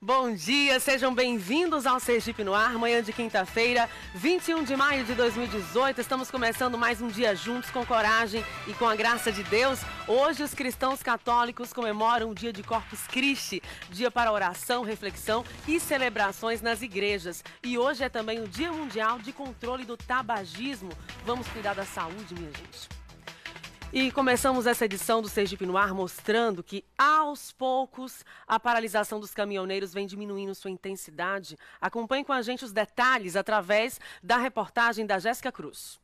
Bom dia, sejam bem-vindos ao Sergipe no Ar, manhã de quinta-feira, 21 de maio de 2018. Estamos começando mais um dia juntos com coragem e com a graça de Deus. Hoje os cristãos católicos comemoram o dia de Corpus Christi, dia para oração, reflexão e celebrações nas igrejas. E hoje é também o Dia Mundial de Controle do Tabagismo. Vamos cuidar da saúde, minha gente. E começamos essa edição do Sergipe Noir mostrando que, aos poucos, a paralisação dos caminhoneiros vem diminuindo sua intensidade. Acompanhe com a gente os detalhes através da reportagem da Jéssica Cruz.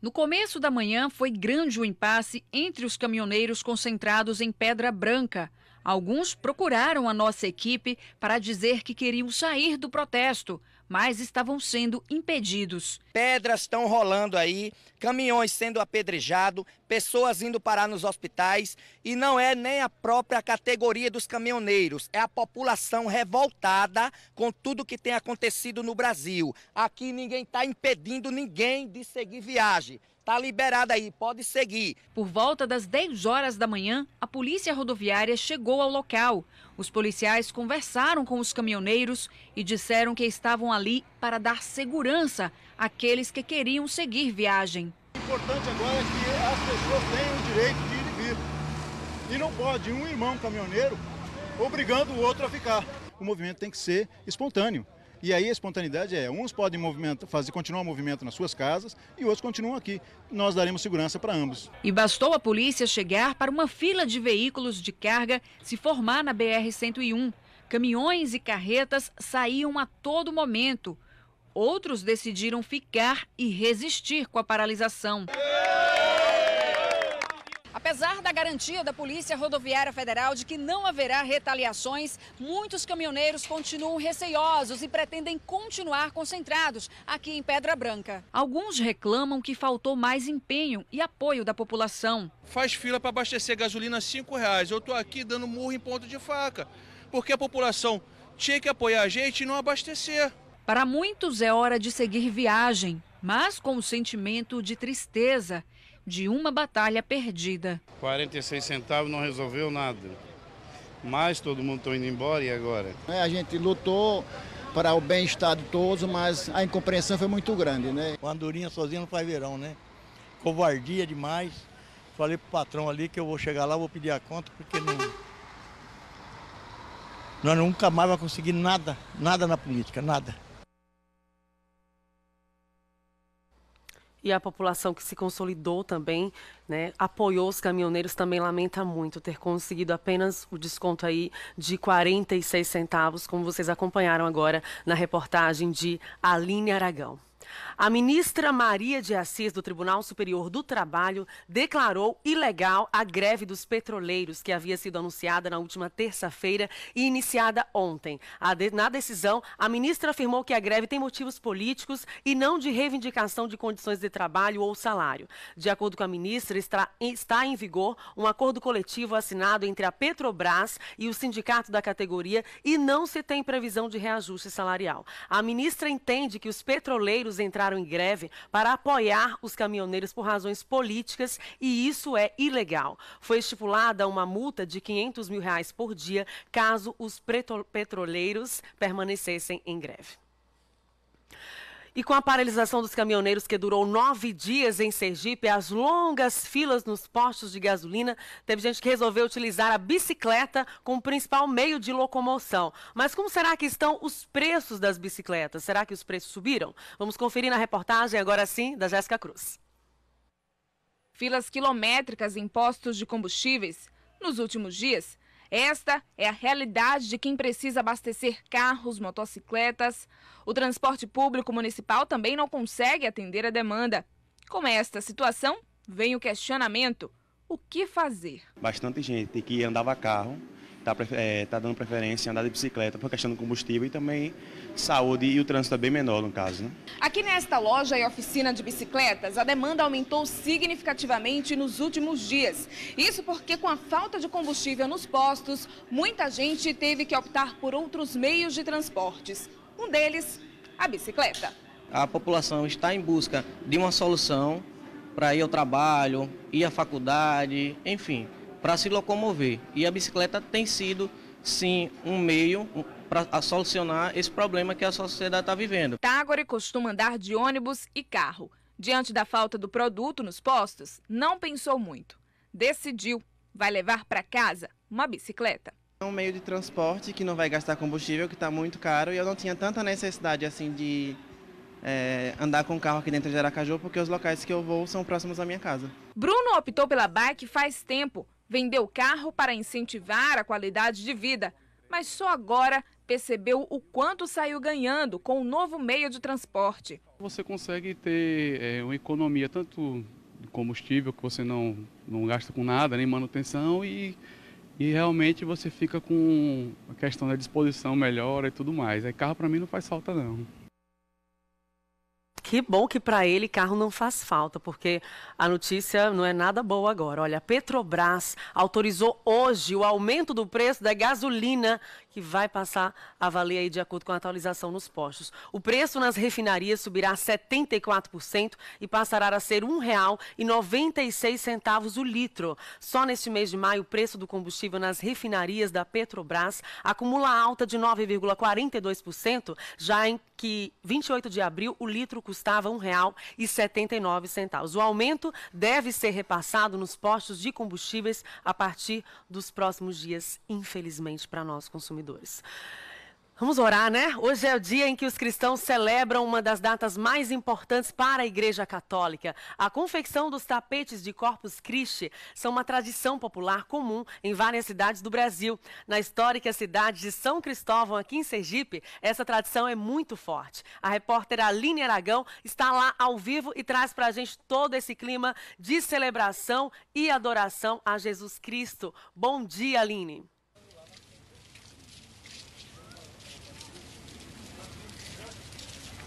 No começo da manhã, foi grande o impasse entre os caminhoneiros concentrados em Pedra Branca, Alguns procuraram a nossa equipe para dizer que queriam sair do protesto, mas estavam sendo impedidos. Pedras estão rolando aí, caminhões sendo apedrejados, pessoas indo parar nos hospitais e não é nem a própria categoria dos caminhoneiros, é a população revoltada com tudo que tem acontecido no Brasil. Aqui ninguém está impedindo ninguém de seguir viagem. Tá liberada aí, pode seguir. Por volta das 10 horas da manhã, a polícia rodoviária chegou ao local. Os policiais conversaram com os caminhoneiros e disseram que estavam ali para dar segurança àqueles que queriam seguir viagem. O importante agora é que as pessoas tenham o direito de ir e vir. E não pode um irmão caminhoneiro obrigando o outro a ficar. O movimento tem que ser espontâneo. E aí a espontaneidade é, uns podem movimento, fazer, continuar o movimento nas suas casas e outros continuam aqui. Nós daremos segurança para ambos. E bastou a polícia chegar para uma fila de veículos de carga se formar na BR-101. Caminhões e carretas saíam a todo momento. Outros decidiram ficar e resistir com a paralisação. Apesar da garantia da Polícia Rodoviária Federal de que não haverá retaliações, muitos caminhoneiros continuam receiosos e pretendem continuar concentrados aqui em Pedra Branca. Alguns reclamam que faltou mais empenho e apoio da população. Faz fila para abastecer gasolina a cinco reais. Eu estou aqui dando murro em ponto de faca, porque a população tinha que apoiar a gente e não abastecer. Para muitos é hora de seguir viagem, mas com o sentimento de tristeza de uma batalha perdida. 46 centavos não resolveu nada. Mas todo mundo está indo embora e agora? É, a gente lutou para o bem-estar de todos, mas a incompreensão foi muito grande, né? O andorinha sozinho não faz verão, né? Covardia demais. Falei pro patrão ali que eu vou chegar lá, vou pedir a conta, porque não... nós nunca mais vamos conseguir nada, nada na política, nada. e a população que se consolidou também, né, apoiou os caminhoneiros, também lamenta muito ter conseguido apenas o desconto aí de 46 centavos, como vocês acompanharam agora na reportagem de Aline Aragão. A ministra Maria de Assis, do Tribunal Superior do Trabalho, declarou ilegal a greve dos petroleiros, que havia sido anunciada na última terça-feira e iniciada ontem. Na decisão, a ministra afirmou que a greve tem motivos políticos e não de reivindicação de condições de trabalho ou salário. De acordo com a ministra, está em vigor um acordo coletivo assinado entre a Petrobras e o sindicato da categoria e não se tem previsão de reajuste salarial. A ministra entende que os petroleiros entraram em greve para apoiar os caminhoneiros por razões políticas e isso é ilegal. Foi estipulada uma multa de 500 mil reais por dia caso os petroleiros permanecessem em greve. E com a paralisação dos caminhoneiros que durou nove dias em Sergipe, as longas filas nos postos de gasolina, teve gente que resolveu utilizar a bicicleta como principal meio de locomoção. Mas como será que estão os preços das bicicletas? Será que os preços subiram? Vamos conferir na reportagem, agora sim, da Jéssica Cruz. Filas quilométricas em postos de combustíveis. Nos últimos dias, esta é a realidade de quem precisa abastecer carros, motocicletas. O transporte público municipal também não consegue atender a demanda. Com esta situação, vem o questionamento: o que fazer? Bastante gente que andava carro está é, tá dando preferência em andar de bicicleta por questão do combustível e também saúde e o trânsito é bem menor no caso. Né? Aqui nesta loja e oficina de bicicletas, a demanda aumentou significativamente nos últimos dias. Isso porque com a falta de combustível nos postos, muita gente teve que optar por outros meios de transportes. Um deles, a bicicleta. A população está em busca de uma solução para ir ao trabalho, ir à faculdade, enfim, para se locomover. E a bicicleta tem sido, sim, um meio para solucionar esse problema que a sociedade está vivendo. Tagore tá, costuma andar de ônibus e carro. Diante da falta do produto nos postos, não pensou muito. Decidiu, vai levar para casa uma bicicleta. É um meio de transporte que não vai gastar combustível, que está muito caro, e eu não tinha tanta necessidade assim de é, andar com carro aqui dentro de Aracaju, porque os locais que eu vou são próximos à minha casa. Bruno optou pela bike faz tempo, vendeu carro para incentivar a qualidade de vida, mas só agora percebeu o quanto saiu ganhando com o novo meio de transporte. Você consegue ter é, uma economia tanto de combustível, que você não, não gasta com nada, nem manutenção, e, e realmente você fica com a questão da disposição melhor e tudo mais. Aí carro para mim não faz falta não. Que bom que para ele carro não faz falta, porque a notícia não é nada boa agora. Olha, a Petrobras autorizou hoje o aumento do preço da gasolina, que vai passar a valer aí de acordo com a atualização nos postos. O preço nas refinarias subirá 74% e passará a ser R$ 1,96 o litro. Só neste mês de maio, o preço do combustível nas refinarias da Petrobras acumula alta de 9,42%, já em que 28 de abril o litro custa custava R$ 1,79. O aumento deve ser repassado nos postos de combustíveis a partir dos próximos dias, infelizmente, para nós consumidores. Vamos orar, né? Hoje é o dia em que os cristãos celebram uma das datas mais importantes para a Igreja Católica. A confecção dos tapetes de Corpus Christi são uma tradição popular comum em várias cidades do Brasil. Na histórica cidade de São Cristóvão, aqui em Sergipe, essa tradição é muito forte. A repórter Aline Aragão está lá ao vivo e traz para a gente todo esse clima de celebração e adoração a Jesus Cristo. Bom dia, Aline.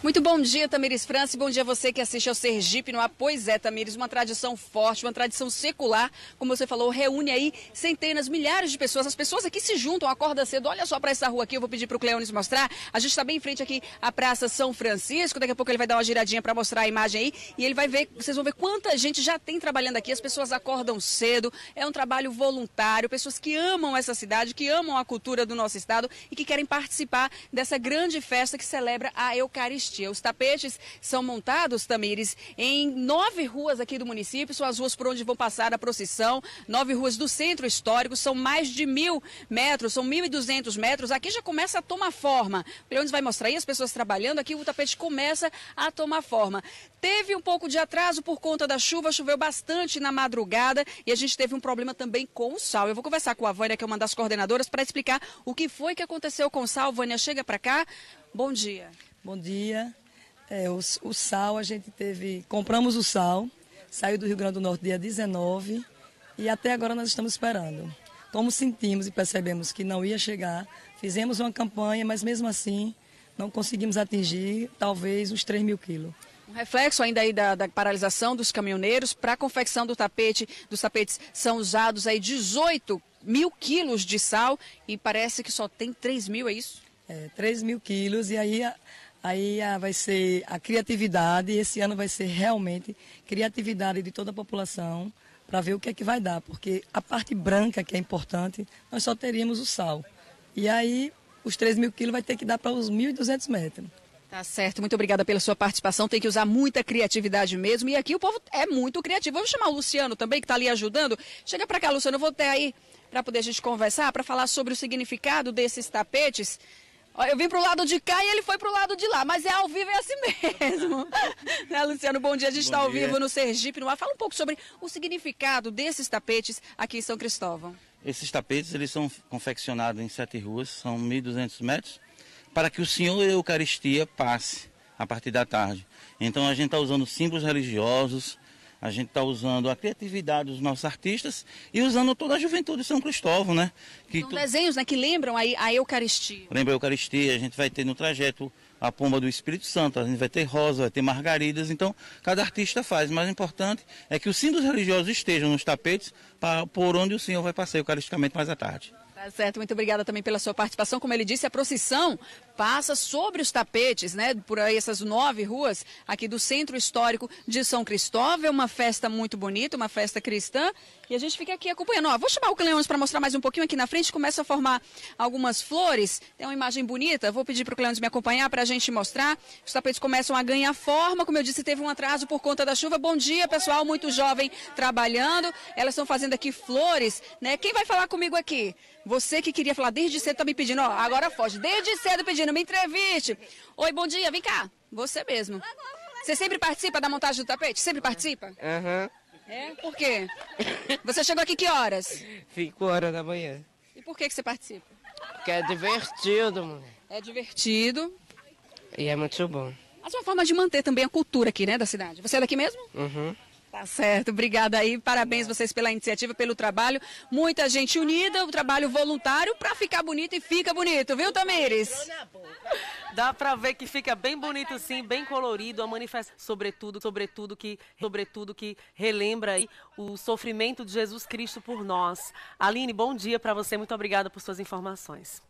Muito bom dia, Tamires França, e bom dia a você que assiste ao Sergipe no Apois é, Tamires, uma tradição forte, uma tradição secular, como você falou, reúne aí centenas, milhares de pessoas. As pessoas aqui se juntam, acordam cedo. Olha só para essa rua aqui, eu vou pedir para o Cleones mostrar. A gente está bem em frente aqui à Praça São Francisco. Daqui a pouco ele vai dar uma giradinha para mostrar a imagem aí e ele vai ver, vocês vão ver quanta gente já tem trabalhando aqui. As pessoas acordam cedo, é um trabalho voluntário, pessoas que amam essa cidade, que amam a cultura do nosso estado e que querem participar dessa grande festa que celebra a Eucaristia. Os tapetes são montados, Tamires, em nove ruas aqui do município, são as ruas por onde vão passar a procissão, nove ruas do centro histórico, são mais de mil metros, são 1.200 metros. Aqui já começa a tomar forma. O Leones vai mostrar aí as pessoas trabalhando, aqui o tapete começa a tomar forma. Teve um pouco de atraso por conta da chuva, choveu bastante na madrugada e a gente teve um problema também com o sal. Eu vou conversar com a Vânia, que é uma das coordenadoras, para explicar o que foi que aconteceu com o sal. Vânia, chega para cá. Bom dia. Bom dia. É, o, o, sal, a gente teve. Compramos o sal, saiu do Rio Grande do Norte dia 19 e até agora nós estamos esperando. Como sentimos e percebemos que não ia chegar, fizemos uma campanha, mas mesmo assim não conseguimos atingir talvez os 3 mil quilos. Um reflexo ainda aí da, da paralisação dos caminhoneiros para a confecção do tapete, dos tapetes são usados aí 18 mil quilos de sal e parece que só tem 3 mil, é isso? É, 3 mil quilos e aí a, Aí ah, vai ser a criatividade, esse ano vai ser realmente criatividade de toda a população para ver o que é que vai dar, porque a parte branca que é importante, nós só teríamos o sal. E aí os 3 mil quilos vai ter que dar para os 1.200 metros. Tá certo, muito obrigada pela sua participação. Tem que usar muita criatividade mesmo. E aqui o povo é muito criativo. Vamos chamar o Luciano também, que está ali ajudando. Chega para cá, Luciano, eu vou até aí para poder a gente conversar, para falar sobre o significado desses tapetes eu vim pro lado de cá e ele foi pro lado de lá, mas é ao vivo, é assim mesmo. né, Luciano, bom dia. A gente está ao vivo no Sergipe, no ar. Fala um pouco sobre o significado desses tapetes aqui em São Cristóvão. Esses tapetes, eles são confeccionados em sete ruas, são 1.200 metros, para que o Senhor Eucaristia passe a partir da tarde. Então a gente está usando símbolos religiosos, a gente está usando a criatividade dos nossos artistas e usando toda a juventude de São Cristóvão, né? Que São tu... desenhos né, que lembram a, a Eucaristia. Lembra a Eucaristia, a gente vai ter no trajeto a pomba do Espírito Santo, a gente vai ter rosa, vai ter margaridas, então cada artista faz. O mais importante é que os símbolos religiosos estejam nos tapetes por onde o senhor vai passear eucaristicamente mais à tarde. Tá certo, muito obrigada também pela sua participação. Como ele disse, a procissão passa sobre os tapetes, né? Por aí essas nove ruas aqui do Centro Histórico de São Cristóvão. É uma festa muito bonita, uma festa cristã. E a gente fica aqui acompanhando. Ó, vou chamar o Cleônis para mostrar mais um pouquinho aqui na frente. Começa a formar algumas flores. Tem uma imagem bonita. Vou pedir para o Cleônis me acompanhar para a gente mostrar. Os tapetes começam a ganhar forma. Como eu disse, teve um atraso por conta da chuva. Bom dia, pessoal. Muito jovem trabalhando. Elas estão fazendo oferecendo aqui flores, né? Quem vai falar comigo aqui? Você que queria falar desde cedo tá me pedindo, ó, agora foge. Desde cedo pedindo, me entreviste. Oi, bom dia, vem cá. Você mesmo. Você sempre participa da montagem do tapete? Sempre participa? Aham. Uhum. É? Por quê? Você chegou aqui que horas? 5 horas da manhã. E por que, que você participa? Porque é divertido, mano. É divertido. E é muito bom. Mas uma forma de manter também a cultura aqui, né, da cidade. Você é daqui mesmo? Uhum. Tá certo, obrigada aí, parabéns vocês pela iniciativa, pelo trabalho. Muita gente unida, o trabalho voluntário para ficar bonito e fica bonito, viu, Tamires? Dá para ver que fica bem bonito sim, bem colorido, a manifestação, sobretudo, sobretudo que, sobretudo que relembra aí o sofrimento de Jesus Cristo por nós. Aline, bom dia para você, muito obrigada por suas informações.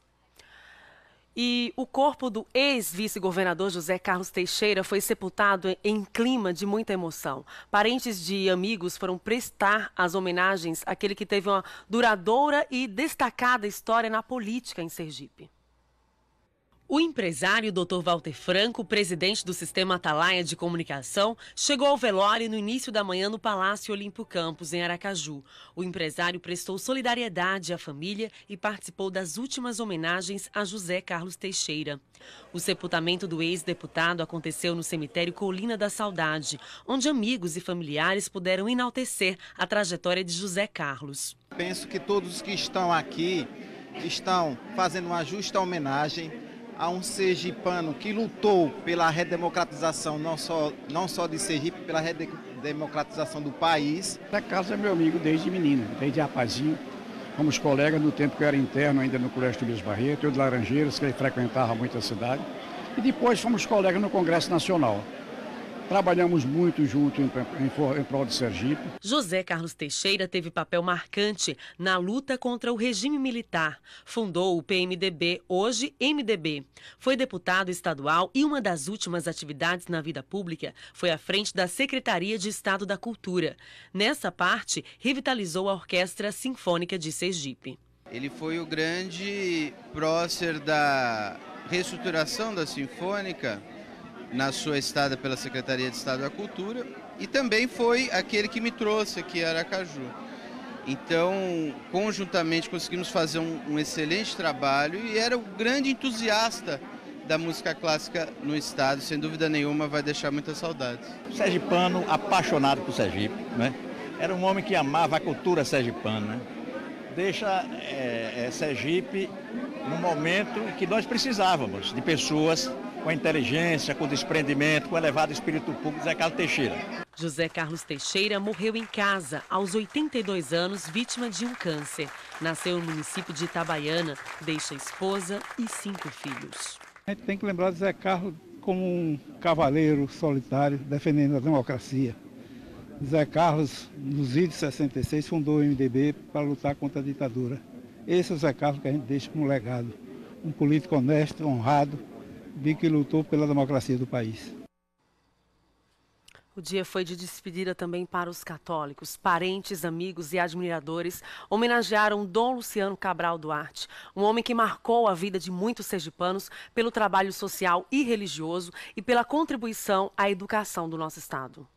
E o corpo do ex-vice-governador José Carlos Teixeira foi sepultado em clima de muita emoção. Parentes de amigos foram prestar as homenagens àquele que teve uma duradoura e destacada história na política em Sergipe. O empresário Dr. Walter Franco, presidente do Sistema Atalaia de Comunicação, chegou ao velório no início da manhã no Palácio Olimpo Campos, em Aracaju. O empresário prestou solidariedade à família e participou das últimas homenagens a José Carlos Teixeira. O sepultamento do ex-deputado aconteceu no cemitério Colina da Saudade, onde amigos e familiares puderam enaltecer a trajetória de José Carlos. Penso que todos que estão aqui estão fazendo uma justa homenagem a um sergipano que lutou pela redemocratização, não só, não só de Sergipe, pela redemocratização do país. Da casa é meu amigo desde menino, desde rapazinho. Fomos colegas no tempo que eu era interno ainda no Colégio Tobias Barreto, eu de Laranjeiras, que ele frequentava muito a cidade. E depois fomos colegas no Congresso Nacional. Trabalhamos muito junto em, em, em prol de Sergipe. José Carlos Teixeira teve papel marcante na luta contra o regime militar. Fundou o PMDB, hoje MDB. Foi deputado estadual e uma das últimas atividades na vida pública foi à frente da Secretaria de Estado da Cultura. Nessa parte, revitalizou a Orquestra Sinfônica de Sergipe. Ele foi o grande prócer da reestruturação da Sinfônica na sua estada pela Secretaria de Estado da Cultura e também foi aquele que me trouxe aqui a Aracaju. Então, conjuntamente conseguimos fazer um, um excelente trabalho e era o grande entusiasta da música clássica no estado, sem dúvida nenhuma vai deixar muitas saudades. Pano, apaixonado por Sergipe, né? Era um homem que amava a cultura sergipana, né? Deixa é, é, Sergipe num momento que nós precisávamos de pessoas com a inteligência, com o desprendimento, com o elevado espírito público Zé Carlos Teixeira. José Carlos Teixeira morreu em casa, aos 82 anos, vítima de um câncer. Nasceu no município de Itabaiana, deixa esposa e cinco filhos. A gente tem que lembrar de Zé Carlos como um cavaleiro solitário defendendo a democracia. Zé Carlos, nos idos 66, fundou o MDB para lutar contra a ditadura. Esse é o Zé Carlos que a gente deixa como legado. Um político honesto, honrado, de que lutou pela democracia do país. O dia foi de despedida também para os católicos. Parentes, amigos e admiradores homenagearam Dom Luciano Cabral Duarte, um homem que marcou a vida de muitos sergipanos pelo trabalho social e religioso e pela contribuição à educação do nosso estado.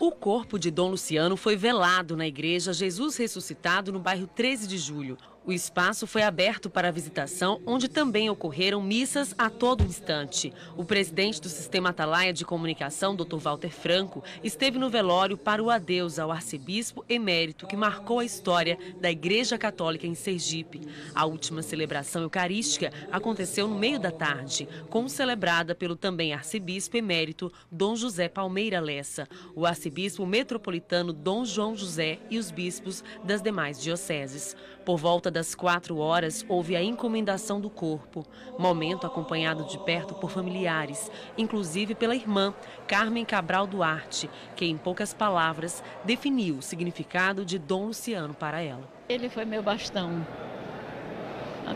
O corpo de Dom Luciano foi velado na igreja Jesus Ressuscitado no bairro 13 de Julho. O espaço foi aberto para visitação, onde também ocorreram missas a todo instante. O presidente do Sistema Atalaia de Comunicação, Dr. Walter Franco, esteve no velório para o adeus ao arcebispo emérito que marcou a história da Igreja Católica em Sergipe. A última celebração eucarística aconteceu no meio da tarde, como celebrada pelo também arcebispo emérito Dom José Palmeira Lessa, o arcebispo metropolitano Dom João José e os bispos das demais dioceses. Por volta das quatro horas, houve a encomendação do corpo, momento acompanhado de perto por familiares, inclusive pela irmã, Carmen Cabral Duarte, que, em poucas palavras, definiu o significado de Dom Luciano para ela. Ele foi meu bastão,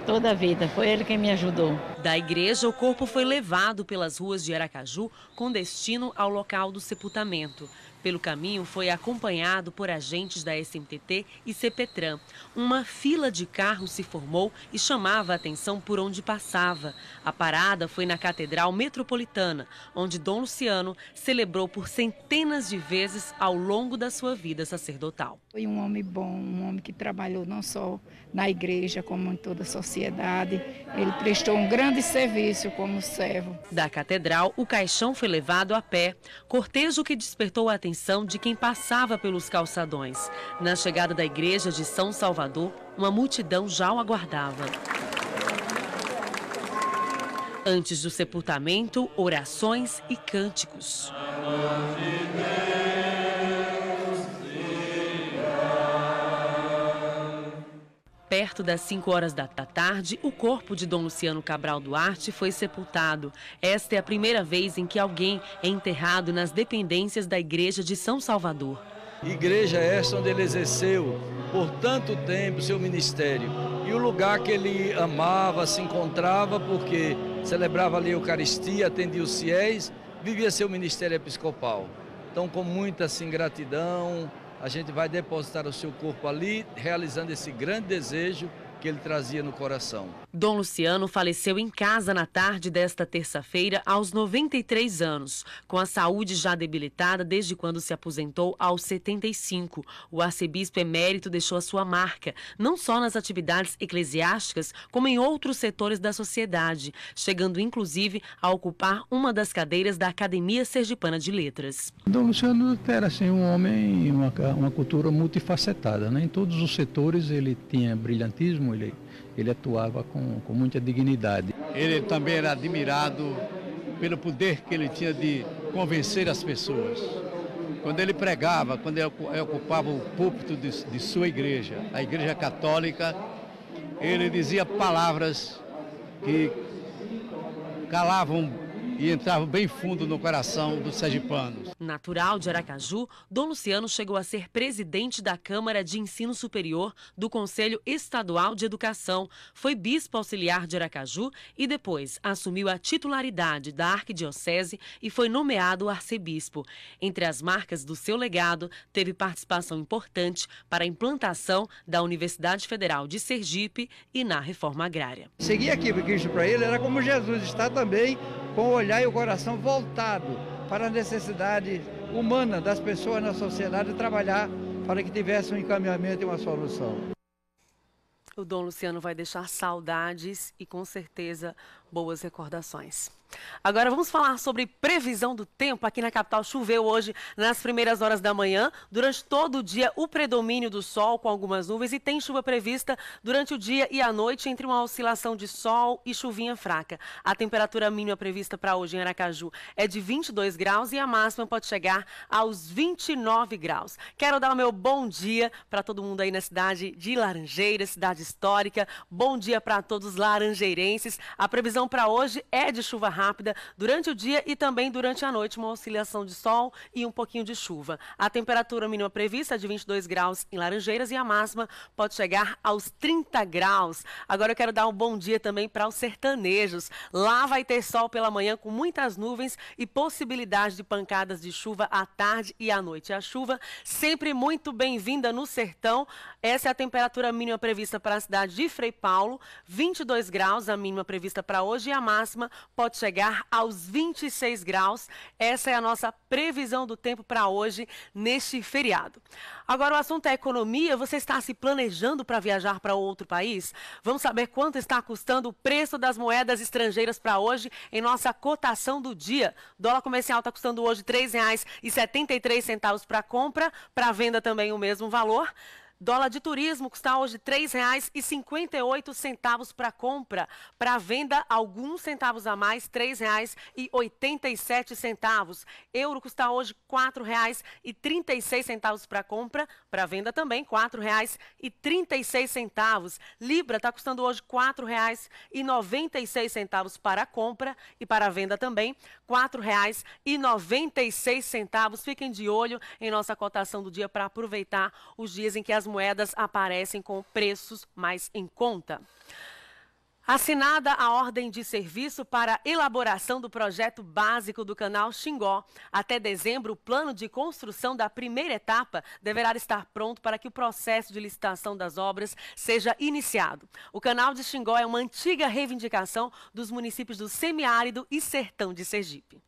toda a vida. Foi ele quem me ajudou. Da igreja, o corpo foi levado pelas ruas de Aracaju com destino ao local do sepultamento. Pelo caminho, foi acompanhado por agentes da SMTT e CPTRAN. Uma fila de carros se formou e chamava a atenção por onde passava. A parada foi na Catedral Metropolitana, onde Dom Luciano celebrou por centenas de vezes ao longo da sua vida sacerdotal. Foi um homem bom, um homem que trabalhou não só na igreja, como em toda a sociedade. Ele prestou um grande serviço como servo. Da catedral, o caixão foi levado a pé, cortejo que despertou a atenção atenção de quem passava pelos calçadões. Na chegada da igreja de São Salvador, uma multidão já o aguardava. Antes do sepultamento, orações e cânticos. perto das 5 horas da tarde, o corpo de Dom Luciano Cabral Duarte foi sepultado. Esta é a primeira vez em que alguém é enterrado nas dependências da Igreja de São Salvador. Igreja esta onde ele exerceu por tanto tempo seu ministério e o lugar que ele amava, se encontrava, porque celebrava ali a Eucaristia, atendia os fiéis, vivia seu ministério episcopal. Então, com muita assim, gratidão, a gente vai depositar o seu corpo ali, realizando esse grande desejo que ele trazia no coração. Dom Luciano faleceu em casa na tarde desta terça-feira, aos 93 anos, com a saúde já debilitada desde quando se aposentou aos 75. O arcebispo emérito deixou a sua marca, não só nas atividades eclesiásticas, como em outros setores da sociedade, chegando inclusive a ocupar uma das cadeiras da Academia Sergipana de Letras. Dom Luciano era assim, um homem, uma, uma cultura multifacetada. Né? Em todos os setores ele tinha brilhantismo, ele ele atuava com, com muita dignidade. Ele também era admirado pelo poder que ele tinha de convencer as pessoas. Quando ele pregava, quando ele ocupava o púlpito de, de sua igreja, a igreja católica, ele dizia palavras que calavam e entrava bem fundo no coração dos sergipanos. Natural de Aracaju, Dom Luciano chegou a ser presidente da Câmara de Ensino Superior do Conselho Estadual de Educação, foi bispo auxiliar de Aracaju e depois assumiu a titularidade da Arquidiocese e foi nomeado arcebispo. Entre as marcas do seu legado, teve participação importante para a implantação da Universidade Federal de Sergipe e na reforma agrária. Seguir aqui Cristo para ele era como Jesus está também com o olhar e o coração voltado para a necessidade humana das pessoas na sociedade trabalhar para que tivesse um encaminhamento e uma solução. O Dom Luciano vai deixar saudades e com certeza boas recordações. Agora vamos falar sobre previsão do tempo. Aqui na capital choveu hoje nas primeiras horas da manhã. Durante todo o dia, o predomínio do sol com algumas nuvens e tem chuva prevista durante o dia e a noite entre uma oscilação de sol e chuvinha fraca. A temperatura mínima prevista para hoje em Aracaju é de 22 graus e a máxima pode chegar aos 29 graus. Quero dar o meu bom dia para todo mundo aí na cidade de Laranjeira, cidade histórica. Bom dia para todos os laranjeirenses. A previsão para hoje é de chuva rápida rápida durante o dia e também durante a noite, uma oscilação de sol e um pouquinho de chuva. A temperatura mínima prevista é de 22 graus em Laranjeiras e a máxima pode chegar aos 30 graus. Agora eu quero dar um bom dia também para os sertanejos. Lá vai ter sol pela manhã com muitas nuvens e possibilidade de pancadas de chuva à tarde e à noite. A chuva sempre muito bem-vinda no sertão. Essa é a temperatura mínima prevista para a cidade de Frei Paulo, 22 graus a mínima prevista para hoje e a máxima pode chegar chegar aos 26 graus. Essa é a nossa previsão do tempo para hoje, neste feriado. Agora, o assunto é economia. Você está se planejando para viajar para outro país? Vamos saber quanto está custando o preço das moedas estrangeiras para hoje em nossa cotação do dia. O dólar comercial está custando hoje R$ 3,73 para compra, para venda também o mesmo valor. Dólar de turismo custa hoje R$ 3,58 para compra. Para venda, alguns centavos a mais, R$ 3,87. Euro custa hoje R$ 4,36 para compra. Para venda também, R$ 4,36. Libra está custando hoje R$ 4,96 para compra e para venda também, R$ 4,96. Fiquem de olho em nossa cotação do dia para aproveitar os dias em que as moedas aparecem com preços mais em conta. Assinada a ordem de serviço para elaboração do projeto básico do canal Xingó. Até dezembro, o plano de construção da primeira etapa deverá estar pronto para que o processo de licitação das obras seja iniciado. O canal de Xingó é uma antiga reivindicação dos municípios do Semiárido e Sertão de Sergipe.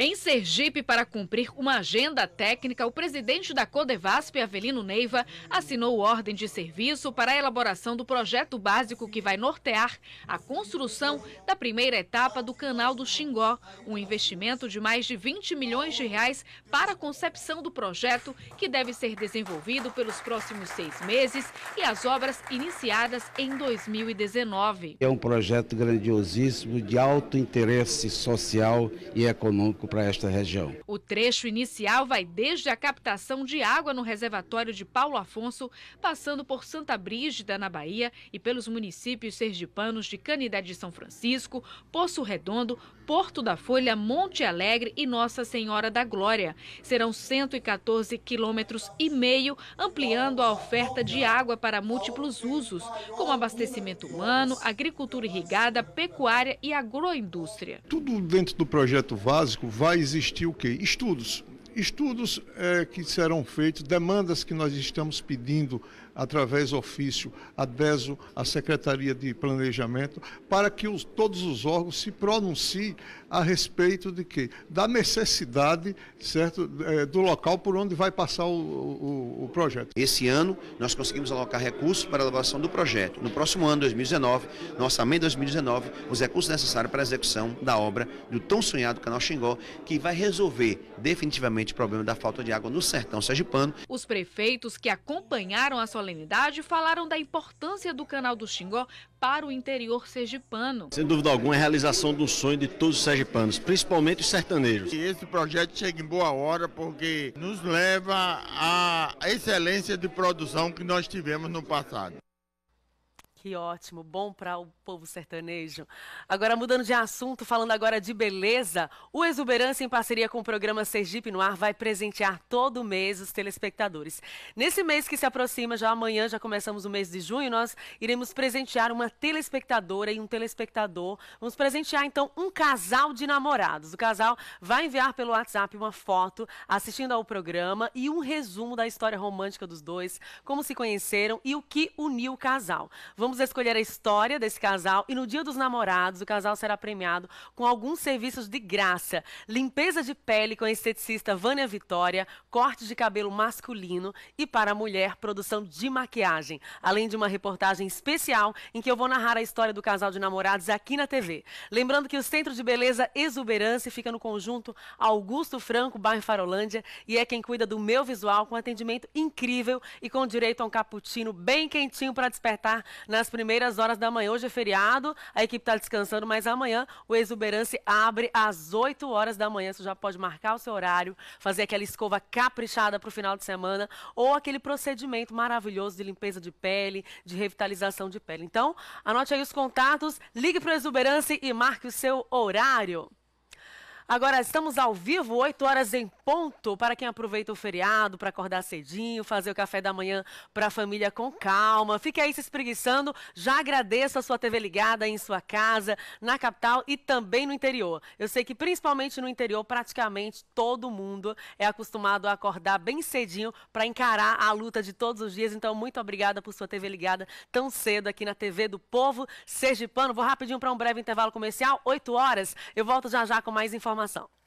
Em Sergipe, para cumprir uma agenda técnica, o presidente da Codevasp, Avelino Neiva, assinou ordem de serviço para a elaboração do projeto básico que vai nortear a construção da primeira etapa do Canal do Xingó, um investimento de mais de 20 milhões de reais para a concepção do projeto, que deve ser desenvolvido pelos próximos seis meses e as obras iniciadas em 2019. É um projeto grandiosíssimo de alto interesse social e econômico para esta região. O trecho inicial vai desde a captação de água no reservatório de Paulo Afonso, passando por Santa Brígida, na Bahia, e pelos municípios sergipanos de Canidade de São Francisco, Poço Redondo, Porto da Folha, Monte Alegre e Nossa Senhora da Glória. Serão 114 quilômetros e meio, ampliando a oferta de água para múltiplos usos, como abastecimento humano, agricultura irrigada, pecuária e agroindústria. Tudo dentro do projeto básico vai existir o quê? Estudos. Estudos é, que serão feitos, demandas que nós estamos pedindo através ofício, adeso à Secretaria de Planejamento, para que os, todos os órgãos se pronunciem a respeito de quê? Da necessidade, certo, é, do local por onde vai passar o, o, o projeto. Esse ano nós conseguimos alocar recursos para a elaboração do projeto. No próximo ano, 2019, no orçamento de 2019, os recursos necessários para a execução da obra do tão sonhado Canal Xingó, que vai resolver definitivamente o problema da falta de água no sertão sergipano. Os prefeitos que acompanharam a solenidade solenidade, falaram da importância do Canal do Xingó para o interior sergipano. Sem dúvida alguma, é a realização do sonho de todos os sergipanos, principalmente os sertanejos. Esse projeto chega em boa hora porque nos leva à excelência de produção que nós tivemos no passado. Que ótimo, bom para o povo sertanejo. Agora, mudando de assunto, falando agora de beleza, o Exuberância, em parceria com o programa Sergipe no Ar, vai presentear todo mês os telespectadores. Nesse mês que se aproxima, já amanhã, já começamos o mês de junho, nós iremos presentear uma telespectadora e um telespectador. Vamos presentear, então, um casal de namorados. O casal vai enviar pelo WhatsApp uma foto assistindo ao programa e um resumo da história romântica dos dois, como se conheceram e o que uniu o casal. Vamos Vamos escolher a história desse casal e no Dia dos Namorados o casal será premiado com alguns serviços de graça: limpeza de pele com a esteticista Vânia Vitória, corte de cabelo masculino e para a mulher produção de maquiagem, além de uma reportagem especial em que eu vou narrar a história do casal de namorados aqui na TV. Lembrando que o Centro de Beleza Exuberância fica no conjunto Augusto Franco, bairro Farolândia, e é quem cuida do meu visual com atendimento incrível e com direito a um cappuccino bem quentinho para despertar na nas primeiras horas da manhã. Hoje é feriado, a equipe está descansando, mas amanhã o Exuberance abre às 8 horas da manhã. Você já pode marcar o seu horário, fazer aquela escova caprichada para o final de semana ou aquele procedimento maravilhoso de limpeza de pele, de revitalização de pele. Então, anote aí os contatos, ligue para o Exuberance e marque o seu horário. Agora, estamos ao vivo, 8 horas em ponto, para quem aproveita o feriado, para acordar cedinho, fazer o café da manhã para a família com calma. Fique aí se espreguiçando. Já agradeço a sua TV ligada em sua casa, na capital e também no interior. Eu sei que, principalmente no interior, praticamente todo mundo é acostumado a acordar bem cedinho para encarar a luta de todos os dias. Então, muito obrigada por sua TV ligada tão cedo aqui na TV do Povo Sergipano. Vou rapidinho para um breve intervalo comercial, 8 horas. Eu volto já já com mais informações マさん